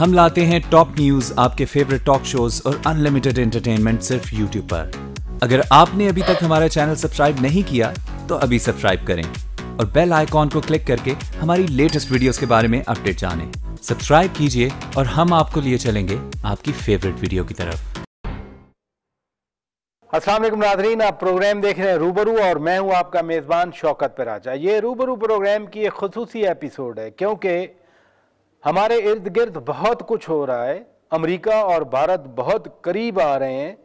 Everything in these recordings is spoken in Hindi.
हम लाते हैं टॉप न्यूज आपके फेवरेट टॉक शोज और अनलिमिटेड एंटरटेनमेंट सिर्फ यूट्यूब पर अगर आपने अभी तक हमारा चैनल सब्सक्राइब नहीं किया तो अभी सब्सक्राइब करें और बेल आइकॉन को क्लिक करके हमारी लेटेस्ट वीडियोस के बारे में अपडेट जानें। सब्सक्राइब कीजिए और हम आपको लिए चलेंगे आपकी फेवरेट वीडियो की तरफ असलम नाजरीन आप प्रोग्राम देख रहे हैं रूबरू और मैं हूं आपका मेज़बान शौकत पर राजा ये रूबरू प्रोग्राम की एक खसूसी एपिसोड है क्योंकि हमारे इर्द गिर्द बहुत कुछ हो रहा है अमेरिका और भारत बहुत करीब आ रहे हैं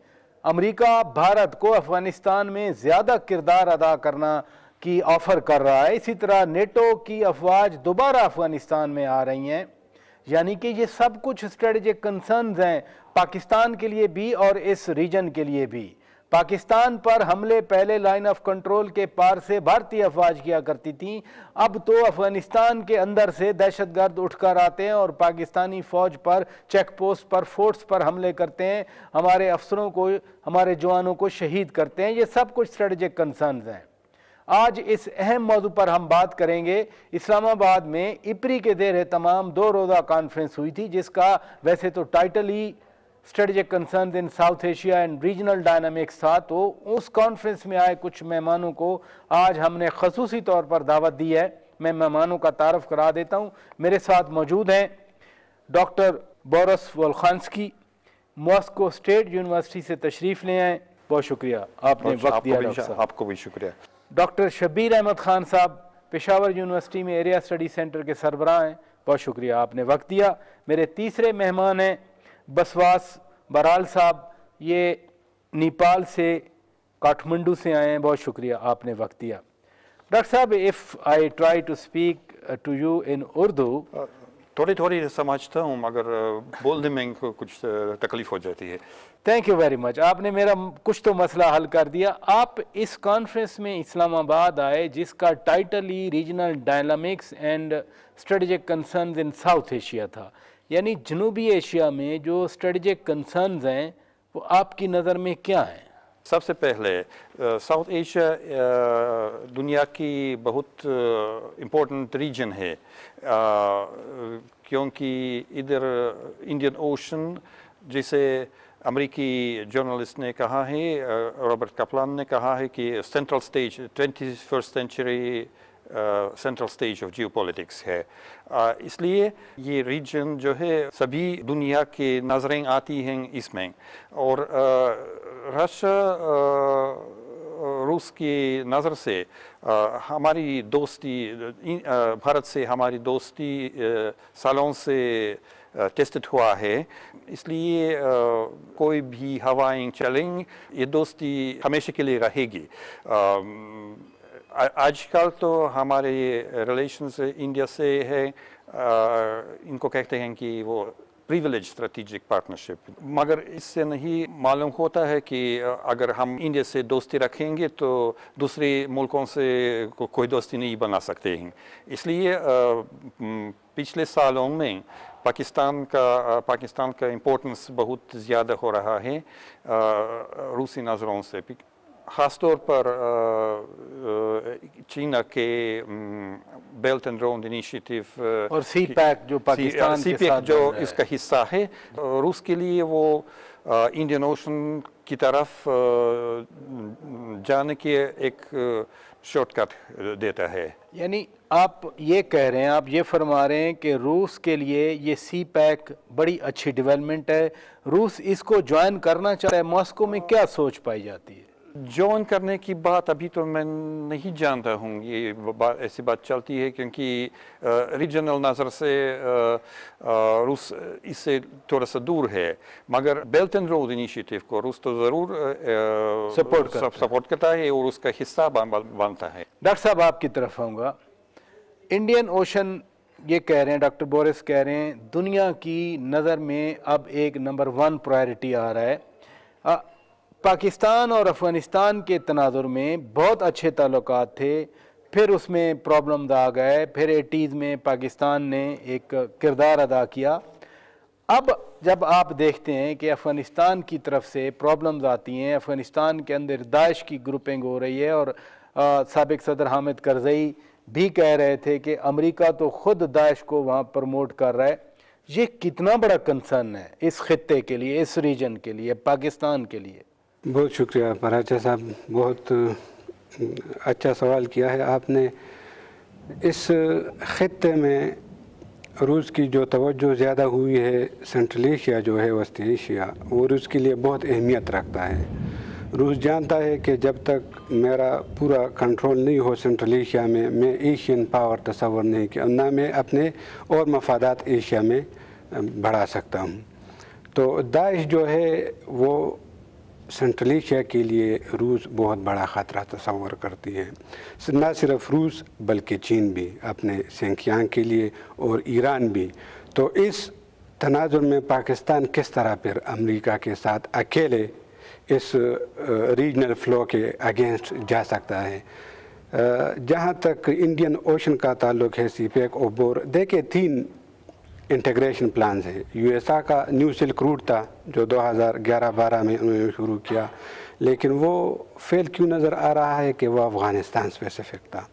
अमेरिका भारत को अफगानिस्तान में ज़्यादा किरदार अदा करना की ऑफ़र कर रहा है इसी तरह नेटो की अफवाज दोबारा अफगानिस्तान में आ रही हैं यानी कि ये सब कुछ स्ट्रेटजिक कंसर्न्स हैं पाकिस्तान के लिए भी और इस रीजन के लिए भी पाकिस्तान पर हमले पहले लाइन ऑफ कंट्रोल के पार से भारतीय अफवाज किया करती थी अब तो अफगानिस्तान के अंदर से दहशतगर्द उठकर आते हैं और पाकिस्तानी फौज पर चेक पोस्ट पर फोर्ट्स पर हमले करते हैं हमारे अफसरों को हमारे जवानों को शहीद करते हैं ये सब कुछ स्ट्रेटजिक कंसर्न हैं आज इस अहम मौजू पर हम बात करेंगे इस्लामाबाद में इपरी के देर तमाम दो रोज़ा कॉन्फ्रेंस हुई थी जिसका वैसे तो टाइटल ही strategic concern in South Asia and regional dynamics था तो उस कॉन्फ्रेंस में आए कुछ मेहमानों को आज हमने खसूसी तौर पर दावत दी है मैं मेहमानों का तारफ़ करा देता हूँ मेरे साथ मौजूद हैं doctor Boris Volkhansky Moscow State University से तशरीफ़ ले आए बहुत शुक्रिया आपने वक्त दिया आपको, आपको भी शुक्रिया डॉक्टर शबीर अहमद खान साहब पेशावर यूनिवर्सिटी में एरिया स्टडी सेंटर के सरबराह हैं बहुत शुक्रिया आपने वक्त दिया मेरे तीसरे मेहमान हैं बसवास बराल साहब ये नेपाल से काठमांडू से आए हैं बहुत शुक्रिया आपने वक्त दिया doctor sahab if I try to speak to you in Urdu थोड़ी थोड़ी समझता हूँ मगर बोलने में इनको कुछ तकलीफ हो जाती है थैंक यू वेरी मच आपने मेरा कुछ तो मसला हल कर दिया आप इस कॉन्फ्रेंस में इस्लामाबाद आए जिसका टाइटल ही regional dynamics and strategic concern in South Asia था यानी जनूबी एशिया में जो स्ट्रेटजिक कंसर्न्स हैं वो आपकी नज़र में क्या हैं सबसे पहले साउथ एशिया दुनिया की बहुत इम्पोर्टेंट रीजन है क्योंकि इधर इंडियन ओशन जिसे अमेरिकी जर्नलिस्ट ने कहा है रॉबर्ट कपलान ने कहा है कि central stage twenty first century central stage of geopolitics है इसलिए ये रीजन जो है सभी दुनिया के नजरें आती हैं इसमें और रशिया रूस की नज़र से हमारी दोस्ती भारत से हमारी दोस्ती सालों से टेस्टेड हुआ है इसलिए कोई भी हवाएं चलें ये दोस्ती हमेशा के लिए रहेगी आजकल तो हमारे ये रिलेशंस इंडिया से है इनको कहते हैं कि वो प्रिविलेज स्ट्रेटिजिक पार्टनरशिप मगर इससे नहीं मालूम होता है कि अगर हम इंडिया से दोस्ती रखेंगे तो दूसरे मुल्कों से को, कोई दोस्ती नहीं बना सकते हैं इसलिए पिछले सालों में पाकिस्तान का पाकिस्तान का इम्पोर्टेंस बहुत ज़्यादा हो रहा है रूसी नज़रों से खास तौर पर चीना के बेल्ट एंड रोड इनिशिएटिव और सी पैक जो पाकिस्तान सी पैक जो इसका हिस्सा है रूस के लिए वो इंडियन ओशन की तरफ जाने के एक शॉर्टकट देता है यानी आप ये कह रहे हैं आप ये फरमा रहे हैं कि रूस के लिए ये सी पैक बड़ी अच्छी डेवलपमेंट है रूस इसको ज्वाइन करना चाहता है मॉस्को में क्या सोच पाई जाती है जॉइन करने की बात अभी तो मैं नहीं जानता हूँ ये ऐसी बात चलती है क्योंकि रीजनल नज़र से रूस इससे थोड़ा सा दूर है मगर बेल्ट एंड रोड इनिशिएटिव को रूस तो ज़रूर सपोर्ट सब, सपोर्ट करता है और उसका हिस्सा बनता है डॉक्टर साहब आपकी तरफ आऊँगा इंडियन ओशन ये कह रहे हैं डॉक्टर बोरिस कह रहे हैं दुनिया की नज़र में अब एक नंबर वन प्रायोरिटी आ रहा है पाकिस्तान और अफ़गानिस्तान के तनाजुर में बहुत अच्छे ताल्लुक थे फिर उसमें प्रॉब्लम्स आ गए फिर एटीज़ में पाकिस्तान ने एक किरदार अदा किया अब जब आप देखते हैं कि अफ़गानिस्तान की तरफ से प्रॉब्लम्स आती हैं अफ़गानिस्तान के अंदर दाइश की ग्रुपिंग हो रही है और सबक सदर हामिद करजई भी कह रहे थे कि अमेरिका तो ख़ुद दाइश को वहाँ प्रमोट कर रहा है ये कितना बड़ा कंसर्न है इस खत्े के लिए इस रीजन के लिए पाकिस्तान के लिए बहुत शुक्रिया महाराजा साहब बहुत अच्छा सवाल किया है आपने इस ख़त्े में रूस की जो तवज्जो ज़्यादा हुई है सेंट्रल एशिया जो है वस्ती एशिया वो रूस के लिए बहुत अहमियत रखता है रूस जानता है कि जब तक मेरा पूरा कंट्रोल नहीं हो सेंट्रल एशिया में मैं एशियन पावर तस्वर नहीं किया ना मैं अपने और मफादात एशिया में बढ़ा सकता हूँ तो दाइश जो है वो सेंट्रल एशिया के लिए रूस बहुत बड़ा ख़तरा तस्वर करती है न सिर्फ रूस बल्कि चीन भी अपने सेंखियांग के लिए और ईरान भी तो इस तनाजुर में पाकिस्तान किस तरह फिर अमेरिका के साथ अकेले इस रीजनल फ्लो के अगेंस्ट जा सकता है जहाँ तक इंडियन ओशन का ताल्लुक है सी पैक और बोर देखे तीन इंटेग्रेशन प्लान है यूएसए का न्यू सिल्क रूट था जो 2011-12 में उन्होंने शुरू किया लेकिन वो फेल क्यों नज़र आ रहा है कि वह अफ़गानिस्तान स्पेसिफिक था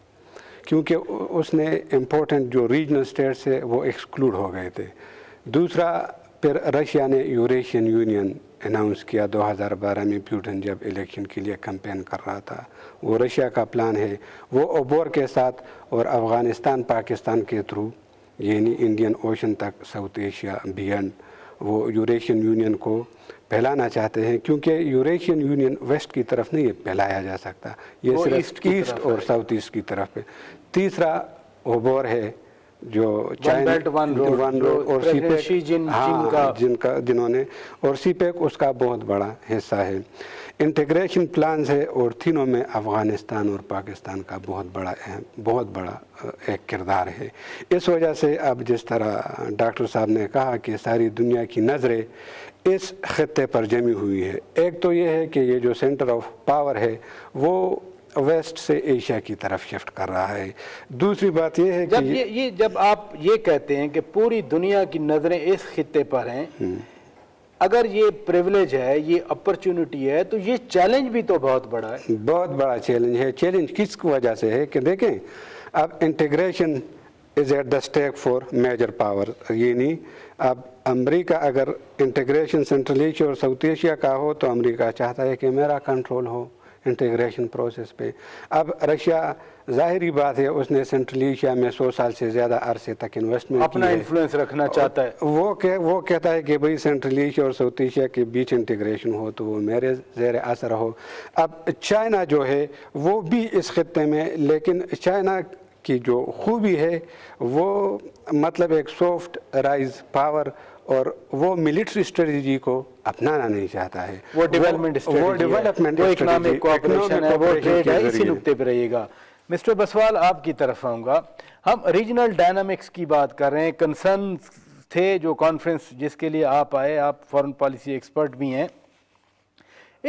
क्योंकि उसने इम्पोर्टेंट जो रीजनल स्टेट्स है वो एक्सक्लूड हो गए थे दूसरा फिर रशिया ने यूरेशियन यूनियन अनाउंस किया 2012 में प्यूटन जब इलेक्शन के लिए कैंपेन कर रहा था वो रशिया का प्लान है वो ओबोर के साथ और अफ़गानिस्तान पाकिस्तान के थ्रू यानी इंडियन ओशन तक साउथ एशिया बियन वो यूरेशियन यूनियन को फैलाना चाहते हैं क्योंकि यूरेशियन यूनियन वेस्ट की तरफ नहीं फैलाया जा सकता ये सिर्फ ईस्ट ईस्ट और साउथ ईस्ट की तरफ है तीसरा ओबोर है जो चाइना वन रोड और सीपेक हाँ जिनका जिन्होंने और सीपेक उसका बहुत बड़ा हिस्सा है इंटीग्रेशन प्लान्स है और तीनों में अफ़गानिस्तान और पाकिस्तान का बहुत बड़ा अहम बहुत बड़ा एक किरदार है इस वजह से अब जिस तरह डॉक्टर साहब ने कहा कि सारी दुनिया की नज़रें इस ख़त्े पर जमी हुई है एक तो ये है कि ये जो सेंटर ऑफ पावर है वो वेस्ट से एशिया की तरफ शिफ्ट कर रहा है दूसरी बात यह है कि जब ये, ये जब आप ये कहते हैं कि पूरी दुनिया की नज़रें इस खत्े पर हैं हम्म। अगर ये प्रिविलेज है ये अपॉर्चुनिटी है तो ये चैलेंज भी तो बहुत बड़ा है बहुत बड़ा चैलेंज है चैलेंज किस वजह से है कि देखें अब integration is at the stake for major power यानी अब अमेरिका अगर इंटीग्रेशन सेंट्रल एशिया और साउथ एशिया का हो तो अमेरिका चाहता है कि मेरा कंट्रोल हो इंटीग्रेशन प्रोसेस पे अब रशिया जाहिर बात है उसने सेंट्रल एशिया में सौ साल से ज़्यादा अरसे तक इन्वेस्टमेंट अपना इन्फ्लुएंस रखना चाहता है वो कह, वो कहता है कि भाई सेंट्रल एशिया और साउथ एशिया के बीच इंटीग्रेशन हो तो वो मेरे ज़ेर असर हो अब चाइना जो है वो भी इस खत्े में लेकिन चाइना की जो खूबी है वो मतलब एक सॉफ्ट राइज पावर और वो मिलिट्री स्ट्रेटजी को अपनाना नहीं चाहता है वो डेवलपमेंट वो डेवलपमेंट इसी नुकते पर रहिएगा मिस्टर बसवाल आपकी तरफ आऊँगा हम रीजनल डायनामिक्स की बात कर रहे हैं कंसर्न थे जो कॉन्फ्रेंस जिसके लिए आप आए आप फॉरेन पॉलिसी एक्सपर्ट भी हैं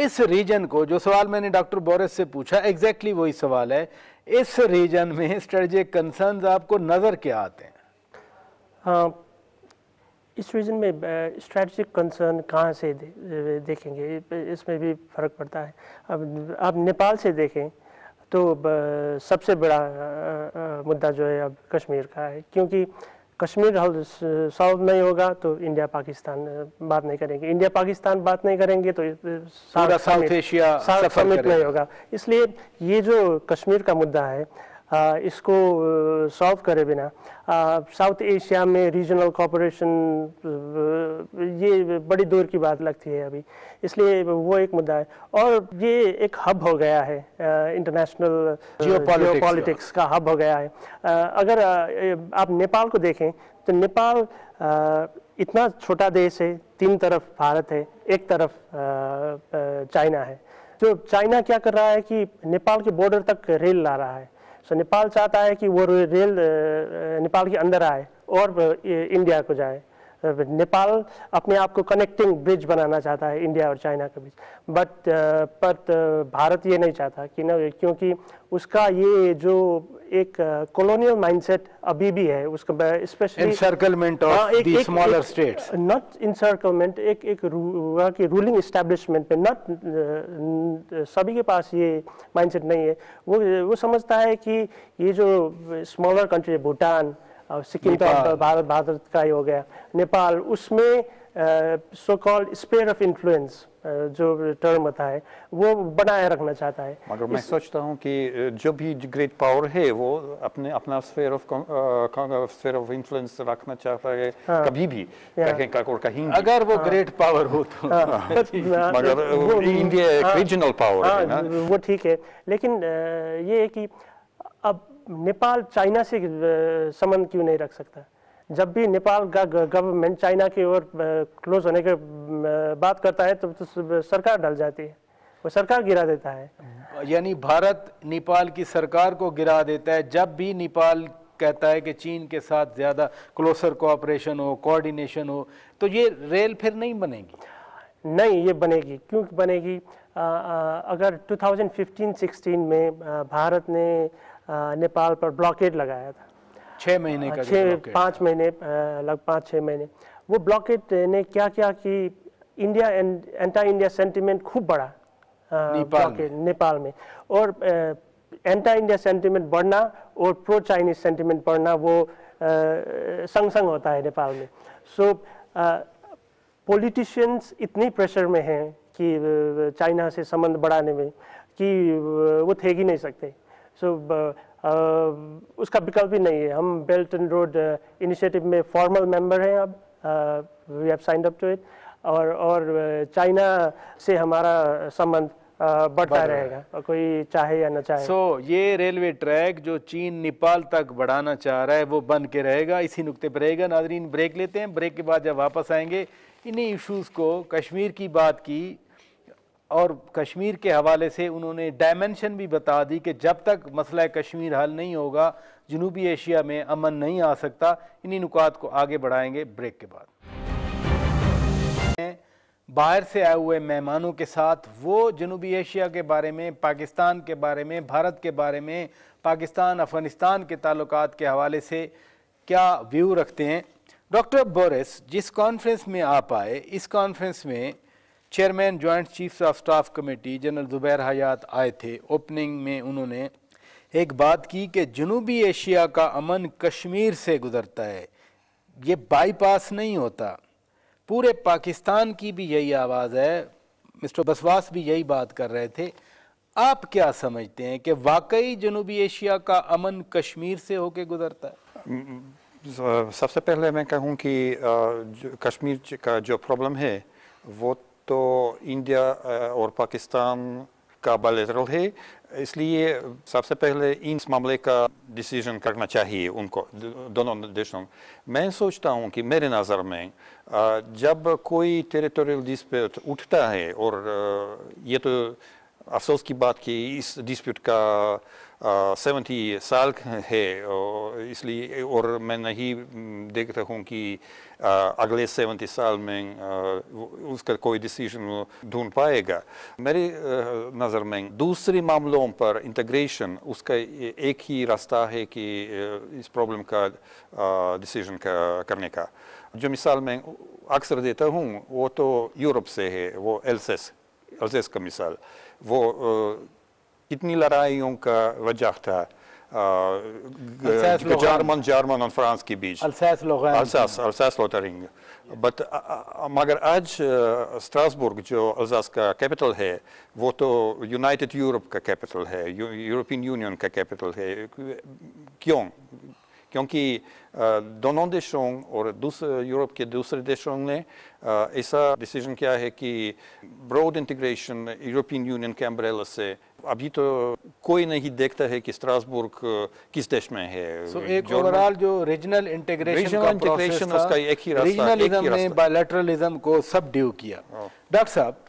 इस रीजन को जो सवाल मैंने डॉक्टर बोरेस से पूछा एग्जैक्टली वही सवाल है इस रीजन में स्ट्रेटजिक कंसर्न आपको नज़र क्या आते हैं हाँ इस रीजन में स्ट्रेटजिक कंसर्न कहाँ से देखेंगे इसमें भी फ़र्क पड़ता है अब आप नेपाल से देखें तो सबसे बड़ा मुद्दा जो है अब कश्मीर का है क्योंकि कश्मीर सॉल्व नहीं होगा तो इंडिया पाकिस्तान बात नहीं करेंगे इंडिया पाकिस्तान बात नहीं करेंगे तो साउथ एशिया समिट नहीं होगा इसलिए ये जो कश्मीर का मुद्दा है इसको सॉल्व करे बिना साउथ एशिया में रीजनल कॉपरेशन ये बड़ी दूर की बात लगती है अभी इसलिए वो एक मुद्दा है और ये एक हब हो गया है इंटरनेशनल जियो पॉलिटिक्स का हब हो गया है अगर आप नेपाल को देखें तो नेपाल इतना छोटा देश है तीन तरफ भारत है एक तरफ चाइना है जो चाइना क्या कर रहा है कि नेपाल के बॉर्डर तक रेल ला रहा है सो नेपाल चाहता है कि वो रेल नेपाल के अंदर आए और इंडिया को जाए नेपाल अपने आप को कनेक्टिंग ब्रिज बनाना चाहता है इंडिया और चाइना के बीच बट पर भारत ये नहीं चाहता कि ना क्योंकि उसका ये जो एक कॉलोनियल माइंडसेट अभी भी है उसका specially encirclement of the smaller states not encirclement एक एक वहाँ की रूलिंग इस्टेब्लिशमेंट पे नॉट सभी के पास ये माइंडसेट नहीं है वो वो समझता है कि ये जो स्मॉलर कंट्री है भूटान सिक्किम तो भारत भारत का ही हो गया नेपाल उसमें so called sphere of influence जो टर्म होता है वो बनाए रखना चाहता है मगर मैं सोचता हूँ कि जो भी ग्रेट पावर है वो अपने अपना sphere of sphere of influence रखना चाहता है हाँ, कभी भी कहीं का और कहीं अगर वो हाँ, ग्रेट पावर हो तो हाँ, हाँ। मगर इंडिया रीजनल पावर है हाँ, ना वो ठीक है लेकिन ये है कि नेपाल चाइना से संबंध क्यों नहीं रख सकता जब भी नेपाल का गवर्नमेंट चाइना की ओर क्लोज होने के बात करता है तो, तो सरकार डल जाती है वो सरकार गिरा देता है यानी भारत नेपाल की सरकार को गिरा देता है जब भी नेपाल कहता है कि चीन के साथ ज़्यादा क्लोसर कोऑपरेशन हो कोऑर्डिनेशन हो तो ये रेल फिर नहीं बनेगी नहीं ये बनेगी क्यों बनेगी आ, आ, अगर 2015-16 में भारत ने नेपाल पर ब्लॉकेट लगाया था छः महीने का छः पाँच महीने लगभग पाँच छः महीने वो ब्लॉकेट ने क्या किया कि इंडिया एंटा इंडिया सेंटिमेंट खूब बढ़ा ब्लॉकेट नेपाल में और एंटा इंडिया सेंटिमेंट बढ़ना और प्रो चाइनीज सेंटिमेंट बढ़ना वो संग संग होता है नेपाल में सो पॉलिटिशियंस इतनी प्रेशर में हैं कि चाइना से संबंध बढ़ाने में कि वो थे ही नहीं सकते सो uh, um, उसका विकल्प भी नहीं है हम बेल्ट एंड रोड इनिशिएटिव में फॉर्मल मेंबर हैं अब we have signed up to it और और चाइना uh, से हमारा संबंध uh, बढ़ता रहेगा कोई चाहे या ना चाहे सो so, ये रेलवे ट्रैक जो चीन नेपाल तक बढ़ाना चाह रहा है वो बन के रहेगा इसी नुक्ते पर रहेगा नाजरीन ब्रेक लेते हैं ब्रेक के बाद जब वापस आएंगे इन्हीं इश्यूज़ को कश्मीर की बात की और कश्मीर के हवाले से उन्होंने डायमेंशन भी बता दी कि जब तक मसला कश्मीर हल नहीं होगा जनूबी एशिया में अमन नहीं आ सकता इन्हीं नुकात को आगे बढ़ाएंगे ब्रेक के बाद बाहर से आए हुए मेहमानों के साथ वो जनूबी एशिया के बारे में पाकिस्तान के बारे में भारत के बारे में पाकिस्तान अफगानिस्तान के ताल्लुक के हवाले से क्या व्यू रखते हैं डॉक्टर बोरिस जिस कॉन्फ्रेंस में आप आए इस कॉन्फ्रेंस में chairman joint chiefs of staff committee general Zubair Hayat आए थे ओपनिंग में उन्होंने एक बात की कि जनूबी एशिया का अमन कश्मीर से गुजरता है ये बाईपास नहीं होता पूरे पाकिस्तान की भी यही आवाज़ है मिस्टर बसवास भी यही बात कर रहे थे आप क्या समझते हैं कि वाकई जनूबी एशिया का अमन कश्मीर से होके गुजरता है सबसे पहले मैं कहूँ कि कश्मीर का जो प्रॉब्लम है वो तो इंडिया और पाकिस्तान का बायलैटरल है इसलिए सबसे पहले इन मामले का डिसीजन करना चाहिए उनको दोनों देशों मैं सोचता हूँ कि मेरे नज़र में जब कोई टेरिटोरियल डिस्प्यूट उठता है और ये तो अफसोस की बात कि इस डिस्प्यूट का सेवेंटी साल है इसलिए और मैं नहीं देखता हूँ कि अगले सेवेंटी साल में उसका कोई डिसीजन ढूंढ पाएगा मेरी नज़र में दूसरे मामलों पर इंटग्रेशन उसका एक ही रास्ता है कि इस प्रॉब्लम का डिसीजन का करने का जो मिसाल मैं अक्सर देता हूँ वो तो यूरोप से है वो एलसेस एलसेस का मिसाल वो कितनी लड़ाइयों का वजह था जर्मन जर्मन और फ्रांस के बीच बट मगर आज स्ट्रासबुर्ग जो अल्जास का कैपिटल है वो तो यूनाइटेड यूरोप का कैपिटल है यूरोपियन यूनियन का कैपिटल है क्यों क्योंकि दोनों देशों और दूसरे यूरोप के दूसरे देशों ने ऐसा डिसीजन किया है कि ब्रॉड इंटीग्रेशन यूरोपियन यूनियन के अम्ब्रेला से अभी तो कोई नहीं देखता है कि स्ट्रासबुर्ग किस देश में है so, एक ओवरऑल जो रीजनल इंटीग्रेशन का इंटीग्रेशन उसका एक ही रीजनलिज्म ने बायलैटरलिज्म को सब ड्यू किया डॉक्टर हाँ। साहब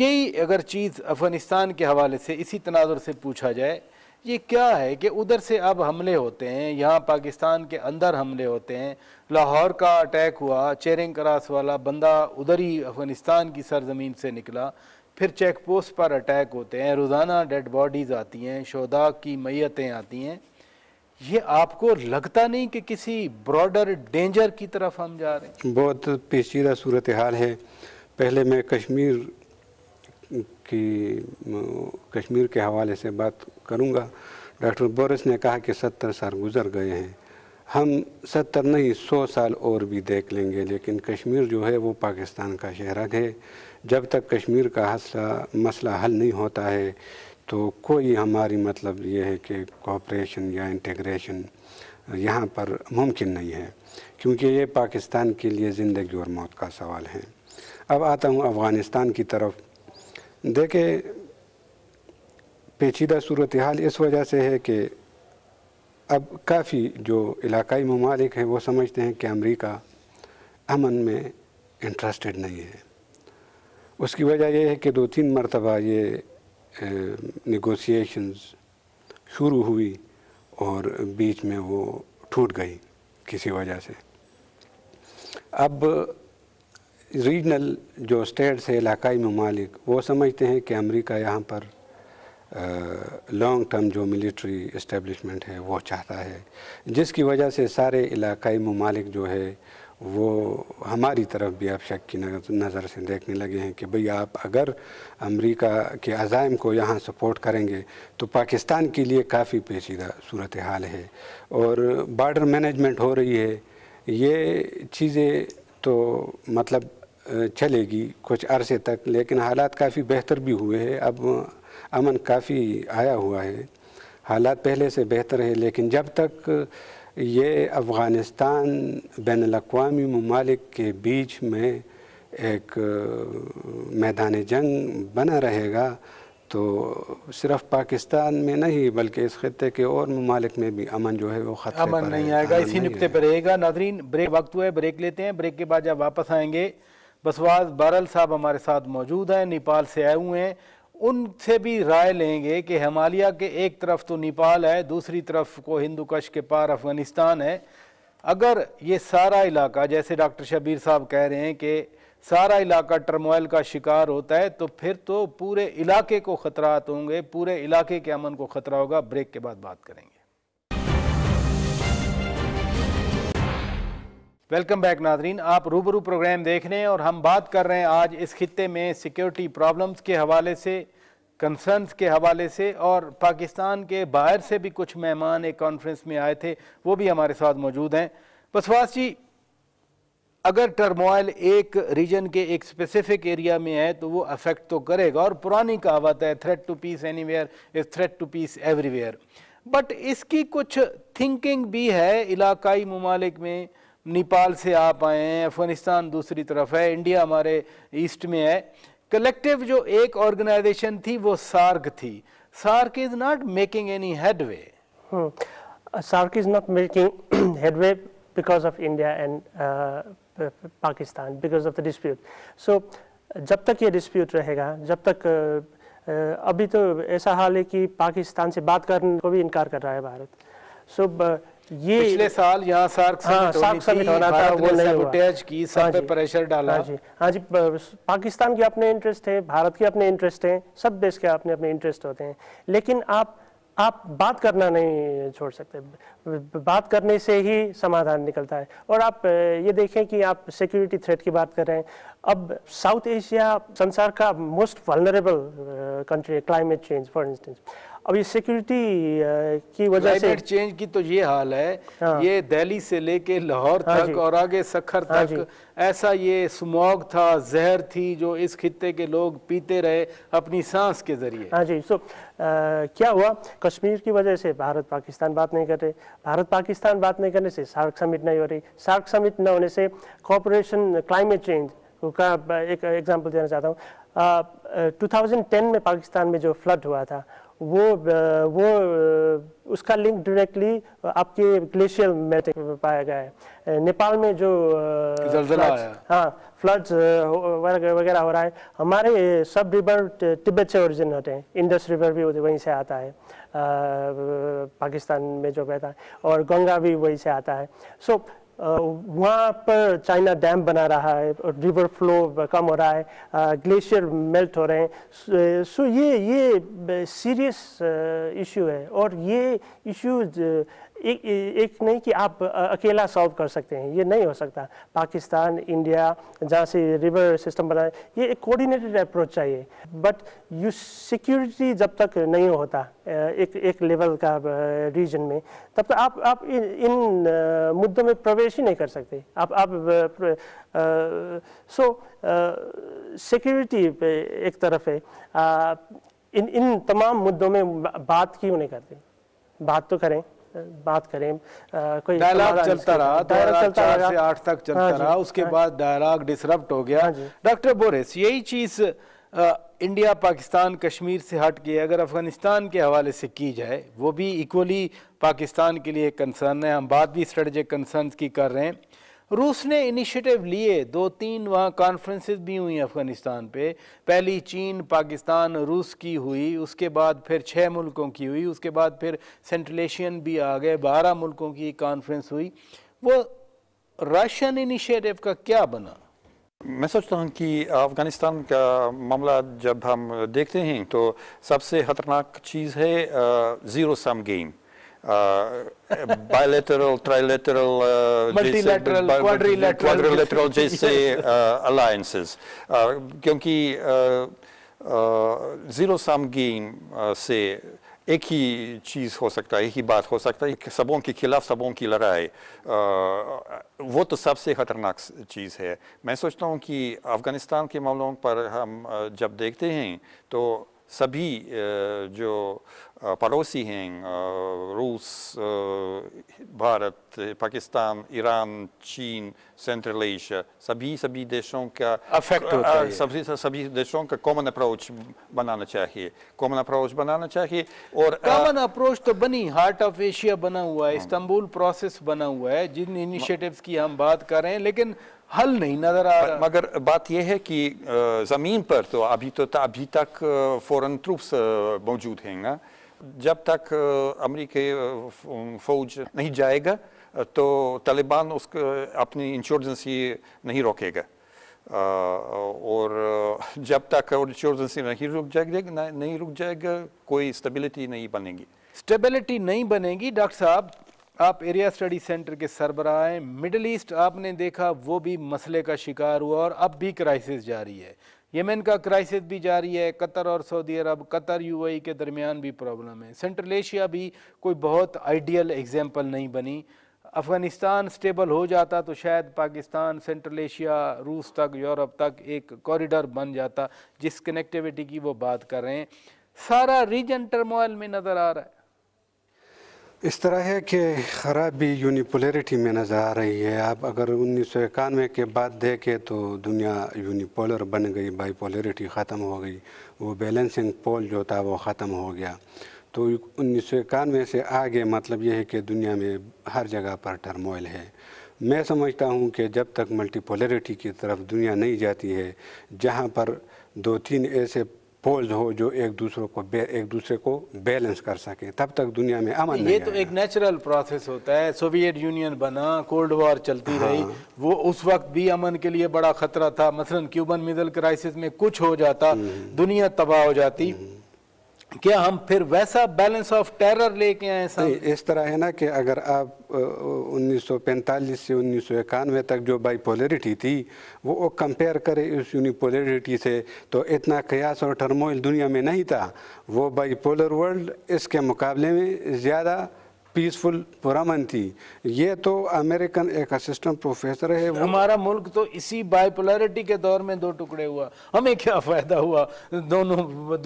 यही अगर चीज़ अफगानिस्तान के हवाले से इसी तनाजर से पूछा जाए ये क्या है कि उधर से अब हमले होते हैं यहाँ पाकिस्तान के अंदर हमले होते हैं लाहौर का अटैक हुआ चेरिंग क्रास वाला बंदा उधर ही अफगानिस्तान की सरजमीन से निकला फिर चेक पोस्ट पर अटैक होते हैं रोज़ाना डेड बॉडीज़ आती हैं शोदा की मैतें आती हैं ये आपको लगता नहीं कि किसी ब्रॉडर डेंजर की तरफ हम जा रहे हैं बहुत पेचीदा सूरत हाल है पहले मैं कश्मीर की कश्मीर के हवाले से बात करूंगा डॉक्टर बोरस ने कहा कि सत्तर साल गुजर गए हैं हम सत्तर नहीं सौ साल और भी देख लेंगे लेकिन कश्मीर जो है वो पाकिस्तान का शहरक है जब तक कश्मीर का हसला मसला हल नहीं होता है तो कोई हमारी मतलब ये है कि कॉपरेशन या इंटीग्रेशन यहाँ पर मुमकिन नहीं है क्योंकि ये पाकिस्तान के लिए ज़िंदगी और मौत का सवाल है अब आता हूँ अफ़गानिस्तान की तरफ देखे पेचीदा सूरत हाल इस वजह से है कि अब काफ़ी जो इलाकई ममालिक हैं वो समझते हैं कि अमेरिका अमन में इंटरेस्टेड नहीं है उसकी वजह यह है कि दो तीन मरतबा ये नगोसिएशंस शुरू हुई और बीच में वो टूट गई किसी वजह से अब रीजनल जो स्टेट्स है इलाकई ममालिक वो समझते हैं कि अमेरिका यहाँ पर लॉन्ग टर्म जो मिलिट्री इस्टेबलिशमेंट है वो चाहता है जिसकी वजह से सारे इलाकई ममालिक जो है वो हमारी तरफ भी अब शक की नज़र से देखने लगे हैं कि भई आप अगर अमेरिका के अज़ाइम को यहाँ सपोर्ट करेंगे तो पाकिस्तान के लिए काफ़ी पेचीदा सूरत हाल है और बार्डर मैनेजमेंट हो रही है ये चीज़ें तो मतलब चलेगी कुछ अरसे तक लेकिन हालात काफ़ी बेहतर भी हुए हैं अब अमन काफ़ी आया हुआ है हालात पहले से बेहतर है लेकिन जब तक ये अफ़गानिस्तान बैन अवी ममालिक के बीच में एक मैदान जंग बना रहेगा तो सिर्फ पाकिस्तान में नहीं बल्कि इस खत्े के और ममालिक में भी अमन जो है वो खत्म अमन पर नहीं आएगा हाँ, इसी नुकते पर रहेगा नाजरीन ब्रेक वक्त हुआ है ब्रेक लेते हैं ब्रेक के बाद जब वापस आएंगे बसवाज बारल साहब हमारे साथ मौजूद हैं नेपाल से आए हुए हैं उनसे भी राय लेंगे कि हिमालय के एक तरफ तो नेपाल है दूसरी तरफ को हिंदू कश के पार अफगानिस्तान है अगर ये सारा इलाका जैसे डॉक्टर शबीर साहब कह रहे हैं कि सारा इलाका टर्मोइल का शिकार होता है तो फिर तो पूरे इलाके को खतरात तो होंगे पूरे इलाके के अमन को खतरा होगा ब्रेक के बाद बात करेंगे वेलकम बैक नाजरीन आप रूबरू प्रोग्राम देख रहे हैं और हम बात कर रहे हैं आज इस खत्े में सिक्योरिटी प्रॉब्लम्स के हवाले से कंसर्न्स के हवाले से और पाकिस्तान के बाहर से भी कुछ मेहमान एक कॉन्फ्रेंस में आए थे वो भी हमारे साथ मौजूद हैं बसवास जी अगर टर्मोइल एक रीजन के एक स्पेसिफिक एरिया में है तो वो अफेक्ट तो करेगा और पुरानी कहावत है threat to peace anywhere is threat to peace everywhere but इसकी कुछ थिंकिंग भी है इलाकाई ममालिक में नेपाल से आप आए हैं अफ़गानिस्तान दूसरी तरफ है इंडिया हमारे ईस्ट में है कलेक्टिव जो एक ऑर्गेनाइजेशन थी वो सार्क थी SAARC is not making any headway SAARC is not making headway because of India and Pakistan because of the dispute so जब तक ये डिस्प्यूट रहेगा जब तक uh, uh, अभी तो ऐसा हाल है कि पाकिस्तान से बात करने को भी इनकार कर रहा है भारत सो so, ये पिछले साल यहाँ सार्क हाँ, सार्क समिट होना था वो नहीं हुआ की सब हाँ पे प्रेशर डाला हाँ जी हाँ जी पाकिस्तान के अपने इंटरेस्ट हैं भारत के अपने इंटरेस्ट हैं सब देश के अपने अपने इंटरेस्ट होते हैं लेकिन आप आप बात करना नहीं छोड़ सकते बात करने से ही समाधान निकलता है और आप ये देखें कि आप सिक्योरिटी थ्रेट की बात कर रहे हैं अब साउथ एशिया संसार का मोस्ट वलनरेबल कंट्री है क्लाइमेट चेंज फॉर इंस्टेंस अब ये सिक्योरिटी uh, की वजह से चेंज की तो ये हाल है हाँ। ये दिल्ली से लेके लाहौर हाँ तक और आगे सखर हाँ तक ऐसा ये स्मॉग था जहर थी जो इस खत्े के लोग पीते रहे अपनी सांस के जरिए हाँ जी सो आ, uh, क्या हुआ कश्मीर की वजह से भारत पाकिस्तान बात नहीं कर रहे भारत पाकिस्तान बात नहीं करने से सार्क समिट नहीं हो रही सार्क समिट न होने से कॉपोरेशन क्लाइमेट चेंज का एक एग्जाम्पल देना चाहता हूँ टेन uh, में पाकिस्तान में जो फ्लड हुआ था वो वो उसका लिंक डायरेक्टली आपके ग्लेशियर में पाया गया है नेपाल में जो हाँ फ्लड्स वगैरह हो रहा है हमारे सब रिवर तिब्बत से ओरिजिन होते हैं इंडस रिवर भी वहीं से आता है पाकिस्तान में जो बहता है और गंगा भी वहीं से आता है सो so, वहाँ पर चाइना डैम बना रहा है और रिवर फ्लो कम हो रहा है ग्लेशियर मेल्ट हो रहे हैं सो ये ये सीरियस इशू है और ये इशूज़ एक एक नहीं कि आप अकेला सॉल्व कर सकते हैं ये नहीं हो सकता पाकिस्तान इंडिया जहाँ से रिवर सिस्टम बनाए ये एक कोऑर्डिनेटेड अप्रोच चाहिए बट यू सिक्योरिटी जब तक नहीं होता एक एक लेवल का रीजन में तब तक आप आप इन, इन मुद्दों में प्रवेश ही नहीं कर सकते आप आप सो सिक्योरिटी एक तरफ है आ, इन इन तमाम मुद्दों में बात क्यों नहीं करते बात तो करें बात करें कोई डायलॉग चलता रहा डायलॉग चलता रहा से आठ तक हाँ चलता रहा उसके हाँ बाद डायलॉग डिसरप्ट हो गया डॉक्टर हाँ बोरेस यही चीज़ इंडिया पाकिस्तान कश्मीर से हट के अगर अफ़गानिस्तान के हवाले से की जाए वो भी इक्वली पाकिस्तान के लिए कंसर्न है हम बात भी स्ट्रेटजिक कंसर्न की कर रहे हैं रूस ने इनिशिएटिव लिए दो तीन वहाँ कॉन्फ्रेंसेस भी हुई अफ़गानिस्तान पे पहली चीन पाकिस्तान रूस की हुई उसके बाद फिर छः मुल्कों की हुई उसके बाद फिर सेंट्रल एशियन भी आ गए बारह मुल्कों की कॉन्फ्रेंस हुई वो रशियन इनिशिएटिव का क्या बना मैं सोचता हूँ कि अफ़गानिस्तान का मामला जब हम देखते हैं तो सबसे ख़तरनाक चीज़ है zero sum game Uh, bilateral, trilateral, uh, multilateral, JC, quadrilateral, quadrilateral JC uh, alliances. क्योंकि ज़ीरो साम गेम से एक ही चीज़ हो सकता है एक ही बात हो सकता है सबों के खिलाफ सबों की लड़ाई वो तो सबसे ख़तरनाक चीज़ है मैं सोचता हूँ कि अफ़गानिस्तान के मामलों पर हम जब देखते हैं तो सभी जो पड़ोसी हैं रूस भारत पाकिस्तान ईरान चीन सेंट्रल एशिया सभी सभी देशों का अफेक्ट होता है सभी सभी देशों का कॉमन अप्रोच बनाना चाहिए कॉमन अप्रोच बनाना चाहिए और कॉमन अप्रोच तो बनी हार्ट ऑफ एशिया बना हुआ है इस्तांबुल हाँ। प्रोसेस बना हुआ है जिन इनिशिएटिव्स की हम बात कर रहे हैं लेकिन हल नहीं नजर आ रहा मगर बात यह है कि ज़मीन पर तो अभी तो अभी तक फ़ौरन ट्रूप्स मौजूद हैं ना जब तक अमरीकी फौज नहीं जाएगा तो तालिबान उसको अपनी इंश्योरेंसी नहीं रोकेगा और जब तक इंश्योरेंसी नहीं रुक जाएगा नहीं रुक जाएगा कोई स्टेबिलिटी नहीं बनेगी स्टेबिलिटी नहीं बनेगी डॉक्टर साहब आप एरिया स्टडी सेंटर के सरबराह मिडल ईस्ट आपने देखा वो भी मसले का शिकार हुआ और अब भी क्राइसिस जारी है यमन का क्राइसिस भी जारी है कतर और सऊदी अरब कतर यूएई के दरमियान भी प्रॉब्लम है सेंट्रल एशिया भी कोई बहुत आइडियल एग्जाम्पल नहीं बनी अफ़गानिस्तान स्टेबल हो जाता तो शायद पाकिस्तान सेंट्रल एशिया रूस तक यूरोप तक एक कॉरिडोर बन जाता जिस कनेक्टिविटी की वो बात कर रहे हैं सारा रीजन टर्मोइल में नज़र आ रहा है इस तरह है कि खराबी यूनिपोलरिटी में नज़र आ रही है आप अगर उन्नीस सौ इक्यानवे के बाद देखें तो दुनिया यूनिपोलर बन गई बाईपोलरिटी ख़त्म हो गई वो बैलेंसिंग पोल जो था वो ख़त्म हो गया तो उन्नीस सौ इक्यानवे से आगे मतलब ये है कि दुनिया में हर जगह पर टर्मोइल है मैं समझता हूँ कि जब तक मल्टीपोलरिटी की तरफ दुनिया नहीं जाती है जहाँ पर दो तीन ऐसे पोज हो जो एक दूसरों को एक दूसरे को बैलेंस कर सके तब तक दुनिया में अमन ये तो एक नेचुरल प्रोसेस होता है सोवियत यूनियन बना कोल्ड वॉर चलती हाँ। रही वो उस वक्त भी अमन के लिए बड़ा खतरा था मसलन क्यूबन मिडल क्राइसिस में कुछ हो जाता हम्म। दुनिया तबाह हो जाती हम्म। क्या हम फिर वैसा बैलेंस ऑफ टेरर लेके आए तो सर इस तरह है ना कि अगर आप उन्नीस सौ पैंतालीस से उन्नीस सौ इक्यानवे तक जो बाईपोलरिटी थी वो कंपेयर करें उस यूनिपोलरिटी से तो इतना कयास और टर्मोइल दुनिया में नहीं था वो बाईपोलर वर्ल्ड इसके मुकाबले में ज़्यादा पीसफुल पुरमन थी ये तो अमेरिकन एक असिस्टेंट प्रोफेसर है वो हमारा मुल्क तो इसी बाइपोलरिटी के दौर में दो टुकड़े हुआ हमें क्या फ़ायदा हुआ दोनों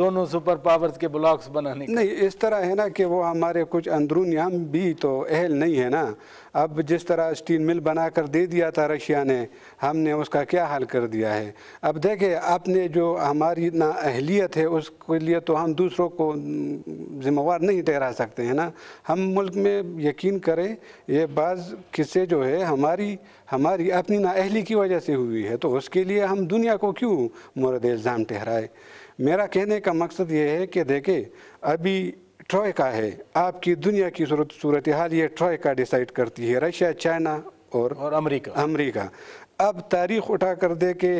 दोनों सुपर पावर्स के ब्लॉक्स बनाने का? नहीं इस तरह है ना कि वो हमारे कुछ अंदरूनी हम भी तो अहल नहीं है ना अब जिस तरह स्टील मिल बना कर दे दिया था रशिया ने हमने उसका क्या हाल कर दिया है अब देखें आपने जो हमारी ना अहलियत है उसके लिए तो हम दूसरों को जिम्मेवार नहीं ठहरा सकते हैं ना हम मुल्क में यकीन करें ये बाज़ किस्से जो है हमारी हमारी अपनी नााहली की वजह से हुई है तो उसके लिए हम दुनिया को क्यों मुरद इल्ज़ाम ठहराए मेरा कहने का मकसद ये है कि देखें अभी ट्रॉय का है आपकी दुनिया की सूरत हाल ये ट्रॉय का डिसाइड करती है रशिया चाइना और और अमरीका अमरीका अब तारीख उठा कर दे के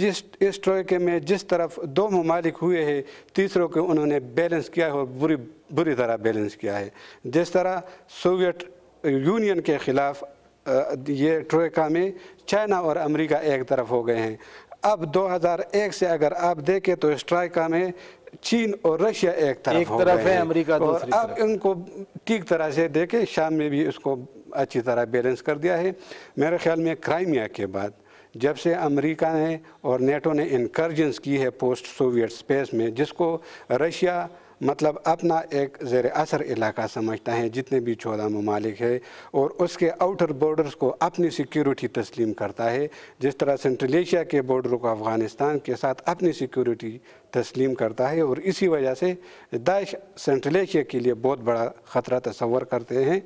जिस इस ट्रॉयके में जिस तरफ दो ममालिक हुए हैं तीसरों को उन्होंने बैलेंस किया है और बुरी बुरी तरह बैलेंस किया है जिस तरह सोवियत यूनियन के ख़िलाफ़ ये ट्रोका में चाइना और अमेरिका एक तरफ हो गए हैं अब 2001 से अगर आप देखें तो इस ट्रायका में चीन और रशिया एक तरफ एक तरफ है अमेरिका और अब इनको ठीक तरह से देखे शाम में भी उसको अच्छी तरह बैलेंस कर दिया है मेरे ख्याल में क्राइमिया के बाद जब से अमेरिका ने और नेटो ने इनकर्जेंस की है पोस्ट सोवियत स्पेस में जिसको रशिया मतलब अपना एक ज़ेर असर इलाका समझता है जितने भी चौदह ममालिक है और उसके आउटर बॉर्डर्स को अपनी सिक्योरिटी तस्लीम करता है जिस तरह सेंट्रल एशिया के बॉर्डर को अफ़गानिस्तान के साथ अपनी सिक्योरिटी तस्लीम करता है और इसी वजह से दाइश सेंट्रल एशिया के लिए बहुत बड़ा ख़तरा तस्वर करते हैं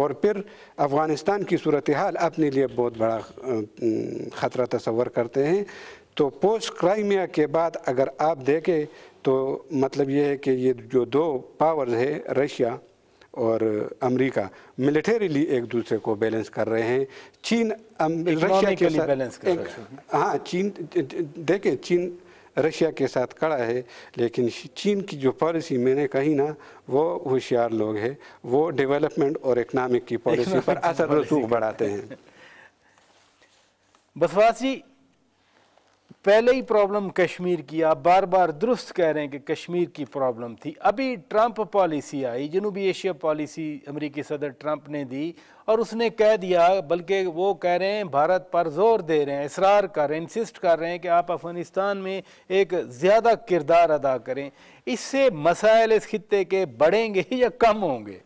और फिर अफ़गानिस्तान की सूरत हाल अपने लिए बहुत बड़ा ख़तरा तस्वर करते हैं तो पोस्ट क्राइमिया के बाद अगर आप देखें तो मतलब ये है कि ये जो दो पावर्स है रशिया और अमेरिका मिलिटरीली एक दूसरे को बैलेंस कर रहे हैं चीन रशिया के लिए बैलेंस कर हाँ चीन देखिए चीन रशिया के साथ खड़ा है लेकिन चीन की जो पॉलिसी मैंने कही ना वो होशियार लोग हैं वो डेवलपमेंट और इकनॉमिक की पॉलिसी पर असर रसूख बढ़ाते हैं बसवासी पहले ही प्रॉब्लम कश्मीर की आप बार बार दुरुस्त कह रहे हैं कि कश्मीर की प्रॉब्लम थी अभी ट्रंप पॉलिसी आई जनूबी एशिया पॉलिसी अमेरिकी सदर ट्रंप ने दी और उसने कह दिया बल्कि वो कह रहे हैं भारत पर जोर दे रहे हैं इसरार कर रहे हैं इंसिस्ट कर रहे हैं कि आप अफगानिस्तान में एक ज़्यादा किरदार अदा करें इससे मसाइल इस खत्े के बढ़ेंगे या कम होंगे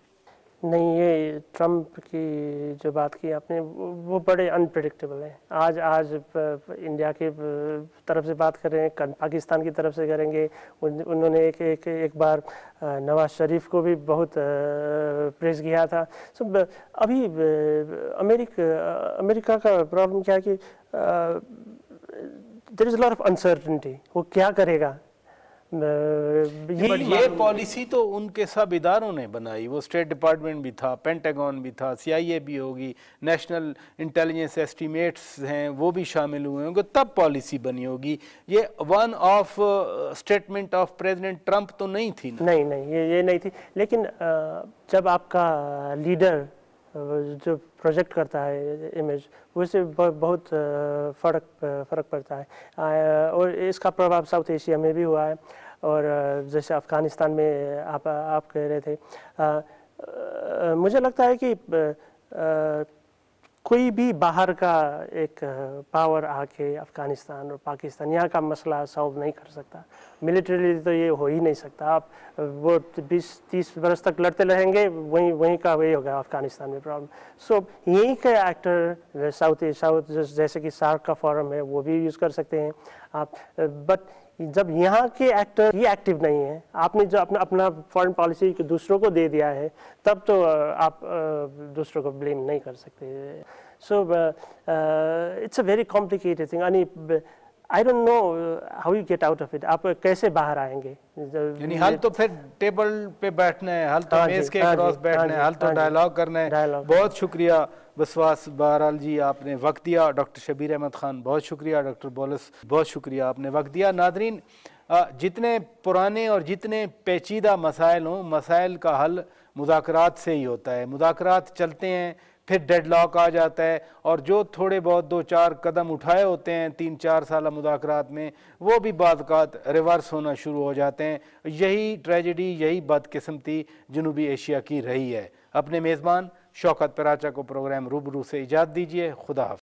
नहीं ये ट्रम्प की जो बात की आपने वो बड़े अनप्रडिक्टेबल हैं आज आज इंडिया के तरफ से बात कर रहे हैं कल पाकिस्तान की तरफ से करेंगे उन, उन्होंने एक एक एक बार नवाज शरीफ को भी बहुत प्रेस किया था सो अभी अमेरिक अमेरिका का प्रॉब्लम क्या है कि there is lot of uncertainty वो क्या करेगा ये, ये पॉलिसी तो उनके सब इदारों ने बनाई वो स्टेट डिपार्टमेंट भी था पेंटागन भी था सीआईए भी होगी नेशनल इंटेलिजेंस एस्टीमेट्स हैं वो भी शामिल हुए होंगे तब पॉलिसी बनी होगी ये one of statement of President Trump तो नहीं थी ना? नहीं नहीं ये ये नहीं थी लेकिन जब आपका लीडर जो प्रोजेक्ट करता है इमेज उससे बहुत फ़र्क फ़र्क पड़ता है और इसका प्रभाव साउथ एशिया में भी हुआ है और जैसे अफ़गानिस्तान में आप आप कह रहे थे आ, आ, मुझे लगता है कि आ, कोई भी बाहर का एक पावर आके अफ़गानिस्तान और पाकिस्तान यहाँ का मसला सॉल्व नहीं कर सकता मिलिट्री तो ये हो ही नहीं सकता आप वो 20 30 बरस तक लड़ते रहेंगे वहीं वहीं का वही होगा अफ़गानिस्तान में प्रॉब्लम सो so, यहीं के एक्टर साउथ साउथ जैसे कि सार्क का फॉरम है वो भी यूज़ कर सकते हैं आप बट जब यहाँ के एक्टर ये एक्टिव नहीं है आपने जो अपना अपना फॉरेन पॉलिसी दूसरों को दे दिया है तब तो आप दूसरों को ब्लेम नहीं कर सकते so it's a very complicated thing यानी I don't know how you get out of it आप कैसे बाहर आएंगे यानी हल तो फिर टेबल पे बैठने हल तो मेज हाँ के क्रॉस हाँ बैठने हाँ हल तो डायलॉग करने बहुत शुक्रिया बसवास बहरहाल जी आपने वक्त दिया डॉक्टर शबीर अहमद ख़ान बहुत शुक्रिया डॉक्टर बोलस बहुत शुक्रिया आपने वक्त दिया नादरीन जितने पुराने और जितने पेचीदा मसाइल हों मसाइल का हल मुदाकरात से ही होता है मुजाकरात चलते हैं फिर डेड लॉक आ जाता है और जो थोड़े बहुत दो चार कदम उठाए होते हैं तीन चार साल मुदाकरात में वो भी बाज़ात रिवर्स होना शुरू हो जाते हैं यही ट्रेजडी यही बदकस्मती जनूबी एशिया की रही है अपने मेज़बान शौकत पराचा को प्रोग्राम रूबरू से इजाज़त दीजिए खुदा